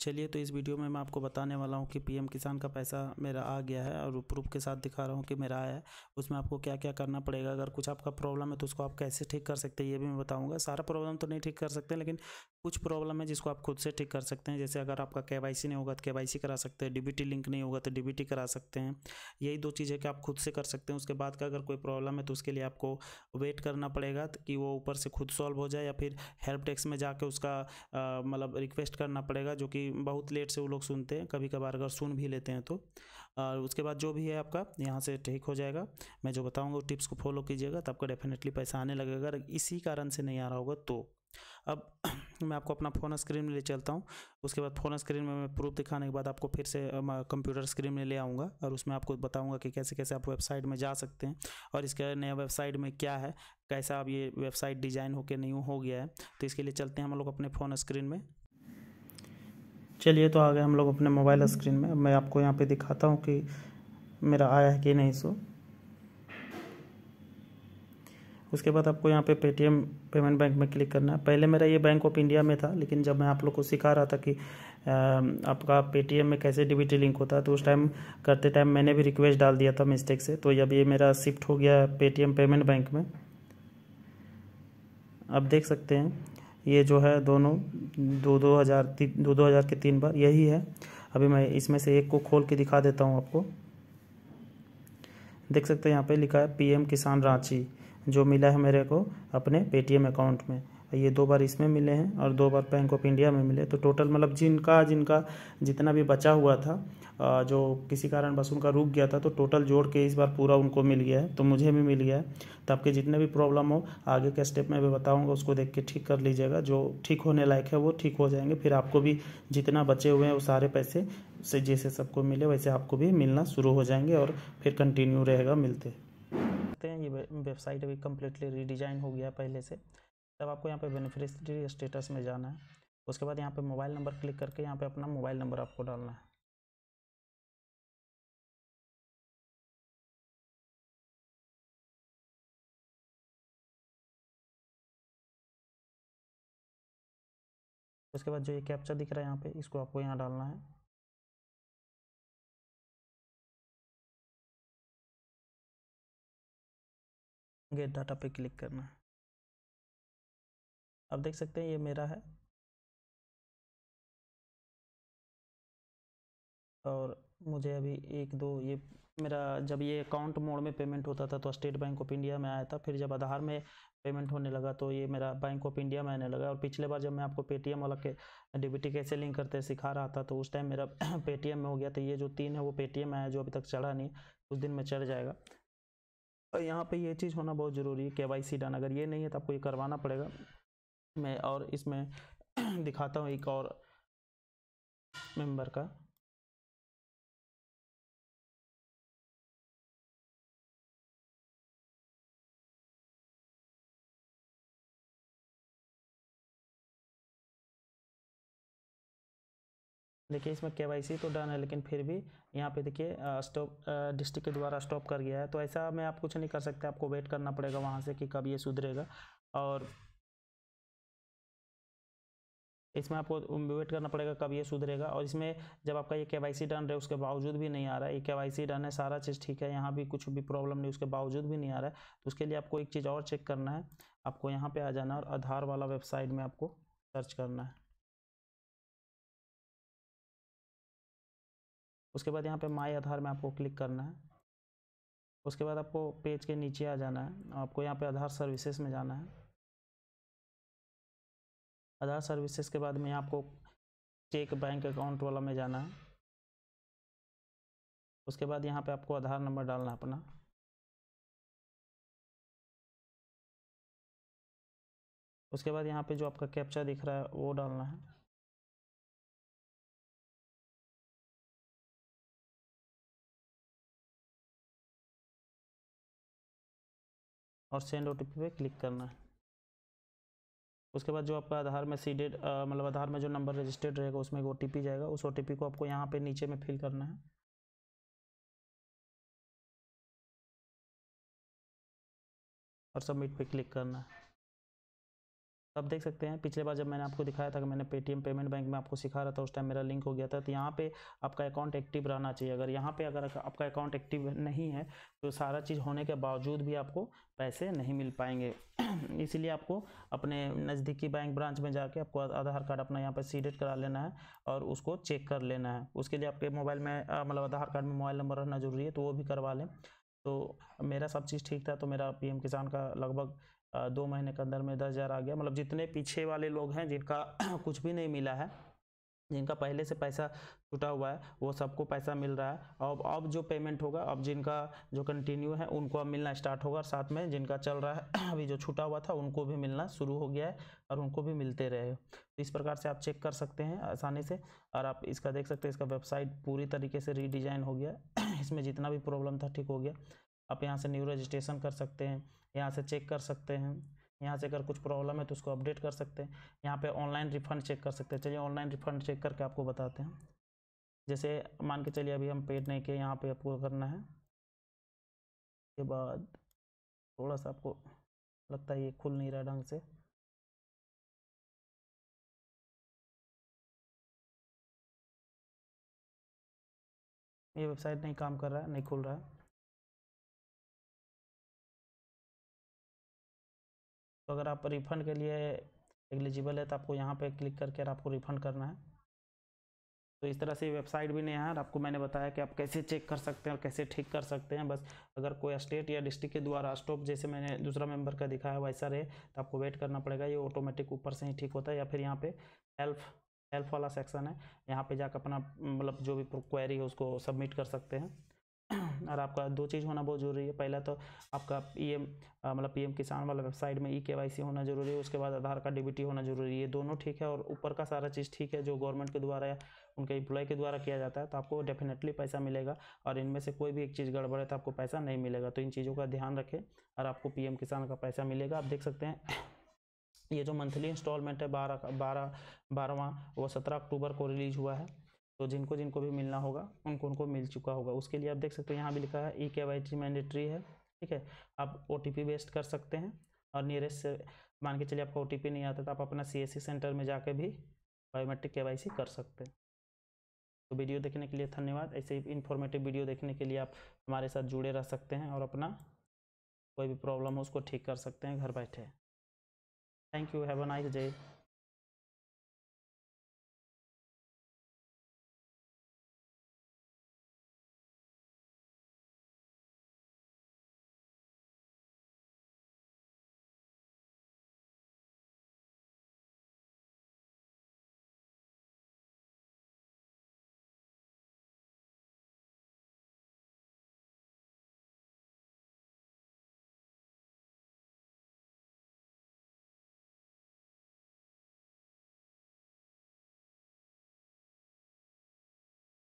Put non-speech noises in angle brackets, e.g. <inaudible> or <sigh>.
चलिए तो इस वीडियो में मैं आपको बताने वाला हूँ कि पीएम किसान का पैसा मेरा आ गया है और प्रूफ के साथ दिखा रहा हूँ कि मेरा आया है उसमें आपको क्या क्या करना पड़ेगा अगर कुछ आपका प्रॉब्लम है तो उसको आप कैसे ठीक कर सकते हैं ये भी मैं बताऊँगा सारा प्रॉब्लम तो नहीं ठीक कर सकते लेकिन कुछ प्रॉब्लम है जिसको आप खुद से ठीक कर सकते हैं जैसे अगर आपका के नहीं होगा तो के करा सकते हैं डी लिंक नहीं होगा तो डी करा सकते हैं यही दो चीज़ें कि आप खुद से कर सकते हैं उसके बाद का अगर कोई प्रॉब्लम है तो उसके लिए आपको वेट करना पड़ेगा कि वो ऊपर से खुद सॉल्व हो जाए या फिर हेल्प डेस्क में जाके उसका मतलब रिक्वेस्ट करना पड़ेगा जो कि बहुत लेट से वो लोग सुनते हैं कभी कभार अगर सुन भी लेते हैं तो और उसके बाद जो भी है आपका यहाँ से ठीक हो जाएगा मैं जो बताऊँगा वो टिप्स को फॉलो कीजिएगा तो आपका डेफिनेटली पैसा आने लगेगा अगर इसी कारण से नहीं आ रहा होगा तो अब मैं आपको अपना फ़ोन स्क्रीन में ले चलता हूँ उसके बाद फ़ोन स्क्रीन में मैं प्रूफ दिखाने के बाद आपको फिर से कंप्यूटर स्क्रीन में ले आऊँगा और उसमें आपको बताऊँगा कि कैसे कैसे आप वेबसाइट में जा सकते हैं और इसके नया वेबसाइट में क्या है कैसा अब ये वेबसाइट डिज़ाइन होकर न्यू हो गया है तो इसके लिए चलते हैं हम लोग अपने फ़ोन स्क्रीन में चलिए तो आ गए हम लोग अपने मोबाइल स्क्रीन में मैं आपको यहाँ पर दिखाता हूँ कि मेरा आया है कि नहीं सो उसके बाद आपको यहाँ पे पेटीएम पेमेंट बैंक में क्लिक करना है पहले मेरा ये बैंक ऑफ इंडिया में था लेकिन जब मैं आप लोग को सिखा रहा था कि आपका पेटीएम में कैसे डिबिट लिंक होता है तो उस टाइम करते टाइम मैंने भी रिक्वेस्ट डाल दिया था मिस्टेक से तो अब ये मेरा शिफ्ट हो गया है पेटीएम पेमेंट बैंक में आप देख सकते हैं ये जो है दोनों दो दो हज़ार दो दो हज़ार के तीन बार यही है अभी मैं इसमें से एक को खोल के दिखा देता हूँ आपको देख सकते हैं यहाँ पे लिखा है पीएम किसान रांची जो मिला है मेरे को अपने पेटीएम अकाउंट में ये दो बार इसमें मिले हैं और दो बार बैंक ऑफ इंडिया में मिले तो टोटल मतलब जिनका जिनका जितना भी बचा हुआ था जो किसी कारण बस उनका रुक गया था तो टोटल जोड़ के इस बार पूरा उनको मिल गया है तो मुझे भी मिल गया है तो आपके जितने भी प्रॉब्लम हो आगे के स्टेप में भी बताऊंगा उसको देख के ठीक कर लीजिएगा जो ठीक होने लायक है वो ठीक हो जाएंगे फिर आपको भी जितना बचे हुए हैं वो सारे पैसे से जैसे सबको मिले वैसे आपको भी मिलना शुरू हो जाएंगे और फिर कंटिन्यू रहेगा मिलते सकते हैं ये वेबसाइट अभी कम्प्लीटली रीडिज़ाइन हो गया पहले से तब आपको यहाँ पे बेनिफिशरी स्टेटस में जाना है उसके बाद यहाँ पर मोबाइल नंबर क्लिक करके यहाँ पे अपना मोबाइल नंबर आपको डालना है उसके बाद जो ये कैप्चा दिख रहा है यहाँ पे इसको आपको यहाँ डालना है गेट डाटा पे क्लिक करना है आप देख सकते हैं ये मेरा है और मुझे अभी एक दो ये मेरा जब ये अकाउंट मोड में पेमेंट होता था तो स्टेट बैंक ऑफ इंडिया में आया था फिर जब आधार में पेमेंट होने लगा तो ये मेरा बैंक ऑफ इंडिया में आने लगा और पिछले बार जब मैं आपको पेटीएम वाला के डीबीटी कैसे लिंक करते सिखा रहा था तो उस टाइम मेरा पेटीएम <clears throat> में हो गया तो ये जो तीन है वो पेटीएम में आया जो अभी तक चढ़ा नहीं उस दिन में चढ़ जाएगा यहाँ पे ये चीज़ होना बहुत ज़रूरी है के वाई सी डन अगर ये नहीं है तो आपको ये करवाना पड़ेगा मैं और इसमें <clears throat> दिखाता हूँ एक और मेंबर का देखिए इसमें के तो डन है लेकिन फिर भी यहाँ पे देखिए स्टॉप डिस्ट्रिक्ट के द्वारा स्टॉप कर गया है तो ऐसा में आप कुछ नहीं कर सकते आपको वेट करना पड़ेगा वहाँ से कि कब ये सुधरेगा और इसमें आपको वेट करना पड़ेगा कब ये सुधरेगा और इसमें जब आपका ये के वाई सी डन रहे उसके बावजूद भी नहीं आ रहा है ये के वाई सी डन है सारा चीज़ ठीक है यहाँ भी कुछ भी प्रॉब्लम नहीं उसके बावजूद भी नहीं आ रहा है तो उसके लिए आपको एक चीज़ और चेक करना है आपको यहाँ पे आ जाना है और आधार वाला वेबसाइट में आपको सर्च करना है उसके बाद यहाँ पे माई आधार में आपको क्लिक करना है उसके बाद आपको पेज के नीचे आ जाना है आपको यहाँ पे आधार सर्विसेज में जाना है आधार सर्विसेज के बाद में आपको चेक बैंक अकाउंट वाला में जाना है उसके बाद यहाँ पे आपको आधार नंबर डालना है अपना उसके बाद यहाँ पे जो आपका कैप्चा दिख रहा है वो डालना है और सेंड ओ पे क्लिक करना है उसके बाद जो आपका आधार में सीडेड मतलब आधार में जो नंबर रजिस्टर्ड रहेगा उसमें एक ओ जाएगा उस ओ को आपको यहाँ पे नीचे में फिल करना है और सबमिट पे क्लिक करना है आप देख सकते हैं पिछले बार जब मैंने आपको दिखाया था कि मैंने पेटीएम पेमेंट बैंक में आपको सिखा रहा था उस टाइम मेरा लिंक हो गया था तो यहाँ पे आपका अकाउंट एक्टिव रहना चाहिए अगर यहाँ पे अगर आपका अकाउंट एक्टिव नहीं है तो सारा चीज़ होने के बावजूद भी आपको पैसे नहीं मिल पाएंगे <clears throat> इसीलिए आपको अपने नज़दीकी बैंक ब्रांच में जाके आपको आधार कार्ड अपना यहाँ पर सीडेट करा लेना है और उसको चेक कर लेना है उसके लिए आपके मोबाइल में मतलब आधार कार्ड में मोबाइल नंबर रहना जरूरी है तो वो भी करवा लें तो मेरा सब चीज़ ठीक था तो मेरा पीएम किसान का लगभग दो महीने के अंदर में दस हज़ार आ गया मतलब जितने पीछे वाले लोग हैं जिनका <clears throat> कुछ भी नहीं मिला है जिनका पहले से पैसा छुटा हुआ है वो सबको पैसा मिल रहा है अब अब जो पेमेंट होगा अब जिनका जो कंटिन्यू है उनको अब मिलना स्टार्ट होगा और साथ में जिनका चल रहा है <clears throat> अभी जो छुटा हुआ था उनको भी मिलना शुरू हो गया है और उनको भी मिलते रहे तो इस प्रकार से आप चेक कर सकते हैं आसानी से और आप इसका देख सकते हैं इसका वेबसाइट पूरी तरीके से रीडिज़ाइन हो गया <clears throat> इसमें जितना भी प्रॉब्लम था ठीक हो गया आप यहाँ से न्यू रजिस्ट्रेशन कर सकते हैं यहाँ से चेक कर सकते हैं यहाँ से अगर कुछ प्रॉब्लम है तो उसको अपडेट कर सकते हैं यहाँ पे ऑनलाइन रिफंड चेक कर सकते हैं चलिए ऑनलाइन रिफंड चेक करके आपको बताते हैं जैसे मान के चलिए अभी हम पेड नहीं किए यहाँ पे आपको करना है के बाद थोड़ा सा आपको लगता है ये खुल नहीं रहा ढंग से ये वेबसाइट नहीं काम कर रहा है नहीं खुल रहा है तो अगर आप रिफ़ंड के लिए एलिजिबल है तो आपको यहाँ पे क्लिक करके आपको रिफ़ंड करना है तो इस तरह से वेबसाइट भी नहीं है और आपको मैंने बताया कि आप कैसे चेक कर सकते हैं और कैसे ठीक कर सकते हैं बस अगर कोई स्टेट या डिस्ट्रिक्ट के द्वारा स्टॉप जैसे मैंने दूसरा मेंबर का दिखाया वैसा रहे तो आपको वेट करना पड़ेगा ये ऑटोमेटिक ऊपर से ही ठीक होता है या फिर यहाँ पे हेल्प हेल्प वाला सेक्शन है यहाँ पर जाकर अपना मतलब जो भी क्वेरी है उसको सबमिट कर सकते हैं और आपका दो चीज़ होना बहुत ज़रूरी है पहला तो आपका पी मतलब पी किसान वाला वेबसाइट में ई के होना ज़रूरी है उसके बाद आधार कार्ड डी होना ज़रूरी है दोनों ठीक है और ऊपर का सारा चीज़ ठीक है जो गवर्नमेंट के द्वारा या उनके एम्प्लॉय के द्वारा किया जाता है तो आपको डेफिनेटली पैसा मिलेगा और इनमें से कोई भी एक चीज़ गड़बड़ है तो आपको पैसा नहीं मिलेगा तो इन चीज़ों का ध्यान रखें और आपको पी किसान का पैसा मिलेगा आप देख सकते हैं ये जो मंथली इंस्टॉलमेंट है बारह बारह बारहवा वो सत्रह अक्टूबर को रिलीज हुआ है तो जिनको जिनको भी मिलना होगा उनको उनको मिल चुका होगा उसके लिए आप देख सकते हो यहाँ भी लिखा है ई के वाई टी मैंडेट्री है ठीक है आप ओ टी पी बेस्ट कर सकते हैं और नियरेस्ट से मान के चलिए आपका ओ टी पी नहीं आता तो आप अपना सी एस सी सेंटर में जाके भी बायोमेट्रिक के वाई सी कर सकते हैं तो वीडियो देखने के लिए धन्यवाद ऐसे ही इन्फॉर्मेटिव वीडियो देखने के लिए आप हमारे साथ जुड़े रह सकते हैं और अपना कोई भी प्रॉब्लम हो उसको ठीक कर सकते हैं घर बैठे thank you have a nice day